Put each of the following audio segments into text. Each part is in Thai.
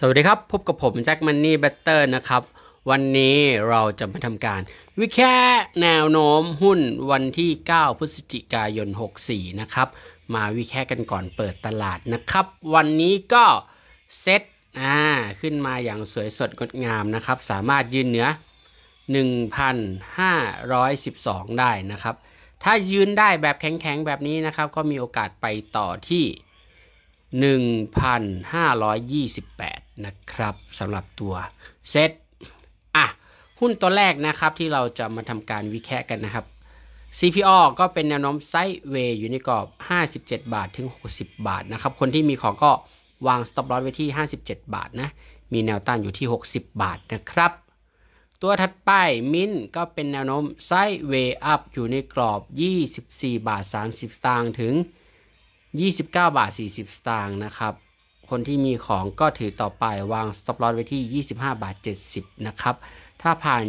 สวัสดีครับ พบกับผมแจ็คมันนี่แบตเตอร์นะครับ วันนี้เราจะมาทำการวิเคราะห์แนวโน้มหุ้นวันที่ 9พฤศจิกายน 64 นะครับ มาวิเคราะห์กันก่อนเปิดตลาดนะครับ วันนี้ก็เซ็ตอ่าขึ้นมาอย่างสวยสดงดงามนะครับ สามารถยืนเหนือ 1,512 ได้นะครับ ถ้ายืนได้แบบแข็งๆแบบนี้นะครับ ก็มีโอกาสไปต่อที่ 1,528นะครับสำหรับตัวเซตอ่ะ หุ้นตัวแรกนะครับที่เราจะมาทำการวิเคราะห์กันนะครับ CPO ก็เป็นแนวโน้มไซด์เวย์อยู่ในกรอบ 57 บาทถึง 60 บาทนะครับ คนที่มีของก็วางสต็อปลอสไว้ที่ 57 บาทนะ มีแนวต้านอยู่ที่ 60 บาทนะครับ ตัวถัดไปมินก็เป็นแนวโน้มไซด์เวย์อัพอยู่ในกรอบ 24 บาท 30สตางค์ถึง 29 บาท 40สตางค์นะครับคนที่มีของก็ถือต่อไปวาง stop loss ไว้ที่ 25 บาท 70นะครับ ถ้าผ่าน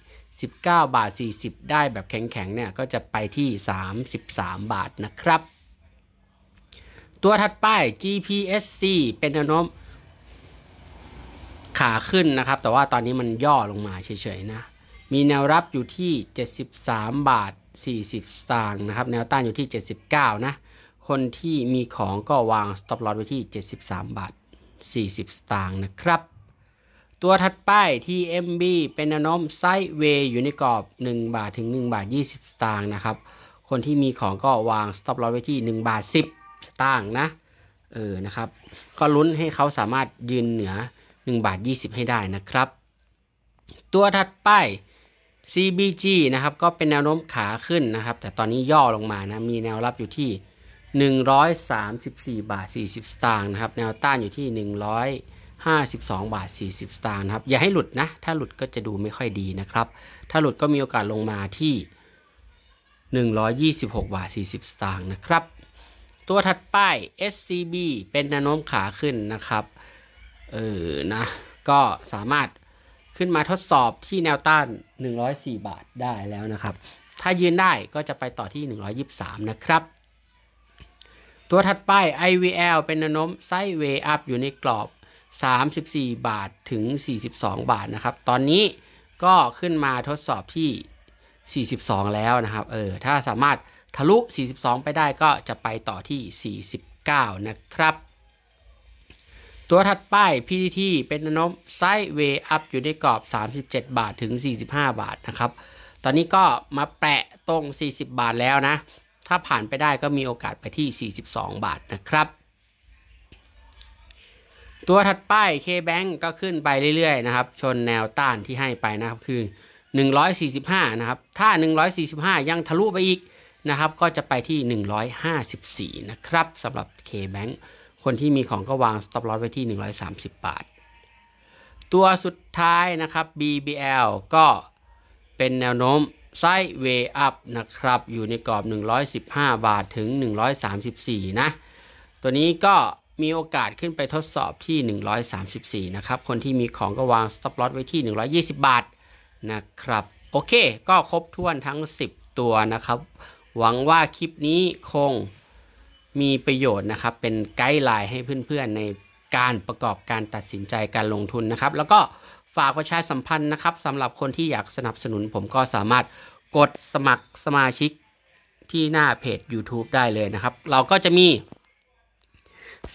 29 บาท 40 ได้แบบแข็งๆ เนี่ย ก็จะไปที่ 33 บาทนะครับ ตัวถัดไป GPSC เป็นอนนมขาขึ้นนะครับ แต่ว่าตอนนี้มันย่อลงมาเฉยๆ นะ มีแนวรับอยู่ที่ 73 บาท 40 สตางค์ นะครับ แนวต้านอยู่ที่ 79 นะคนที่มีของก็วางสต็อปลอ s ไว้ที่ 73 บาท 40 สตางค์นะครับ ตัวถัดไป TMB เป็นแนวโน้มไซด์เวย์อยู่ในกรอบ 1 บาทถึง 1 บาท 20 สตางค์นะครับคนที่มีของก็วางสต็อปลอ s ไว้ที่ 1 บาท 10 สตางค์นะเออนะครับก็ลุ้นให้เขาสามารถยืนเหนือ 1 บาท 20 ให้ได้นะครับ ตัวถัดไป CBG นะครับก็เป็นแนวโน้มขาขึ้นนะครับแต่ตอนนี้ย่อลงมานะมีแนวรับอยู่ที่134บาท40สตางค์นะครับแนวต้านอยู่ที่ 152บาท40สตางค์นะครับอย่าให้หลุดนะ ถ้าหลุดก็จะดูไม่ค่อยดีนะครับ ถ้าหลุดก็มีโอกาสลงมาที่ 126บาท40สตางค์นะครับ ตัวถัดไป SCB เป็นแนวโน้มขาขึ้นนะครับ เออนะ ก็สามารถขึ้นมาทดสอบที่แนวต้าน 104 บาทได้แล้วนะครับ ถ้ายืนได้ก็จะไปต่อที่ 123 นะครับตัวถัดไป IVL เป็นนนมไซ้์เวอัพอยู่ในกรอบ 34 บาทถึง 42 บาทนะครับ ตอนนี้ก็ขึ้นมาทดสอบที่ 42 แล้วนะครับ เออถ้าสามารถทะลุ 42 ไปได้ก็จะไปต่อที่ 49 นะครับ ตัวถัดไป p t t เป็นนนมไซ้์เวอัพอยู่ในกรอบ 37 บาทถึง 45 บาทนะครับ ตอนนี้ก็มาแปะตรง 40 บาทแล้วนะถ้าผ่านไปได้ก็มีโอกาสไปที่ 42 บาทนะครับ ตัวถัดไป K-Bank ก็ขึ้นไปเรื่อยๆนะครับ ชนแนวต้านที่ให้ไปนะครับคือ 145 นะครับ ถ้า 145 ยังทะลุไปอีกนะครับก็จะไปที่ 154 นะครับสำหรับ K-Bank คนที่มีของก็วาง stop loss ไว้ที่ 130 บาท ตัวสุดท้ายนะครับ BBL ก็เป็นแนวโน้มไซด์เวอัพนะครับ อยู่ในกรอบ 115 บาทถึง 134 นะ ตัวนี้ก็มีโอกาสขึ้นไปทดสอบที่ 134 นะครับ คนที่มีของก็วางสต็อปลอตไว้ที่ 120 บาทนะครับโอเคก็ครบถ้วนทั้ง 10 ตัวนะครับ หวังว่าคลิปนี้คงมีประโยชน์นะครับ เป็นไกด์ไลน์ให้เพื่อนๆในการประกอบการตัดสินใจการลงทุนนะครับแล้วก็ฝากประชาสัมพันธ์นะครับสำหรับคนที่อยากสนับสนุนผมก็สามารถกดสมัครสมาชิกที่หน้าเพจ YouTube ได้เลยนะครับ เราก็จะมี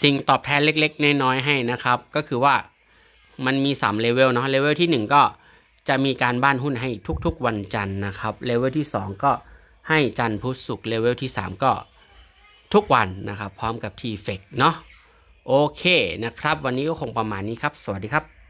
สิ่งตอบแทนเล็กๆ น้อยๆ ให้นะครับ ก็คือว่ามันมี3เลเวลเนาะเลเวลที่ 1 ก็จะมีการบ้านหุ้นให้ทุกๆ วันจันทร์นะครับเลเวลที่ 2 ก็ให้จันทร์พุธศุกร์เลเวลที่ 3 ก็ทุกวันนะครับ พร้อมกับทีเฟกเนาะโอเคนะครับ วันนี้ก็คงประมาณนี้ครับสวัสดีครับ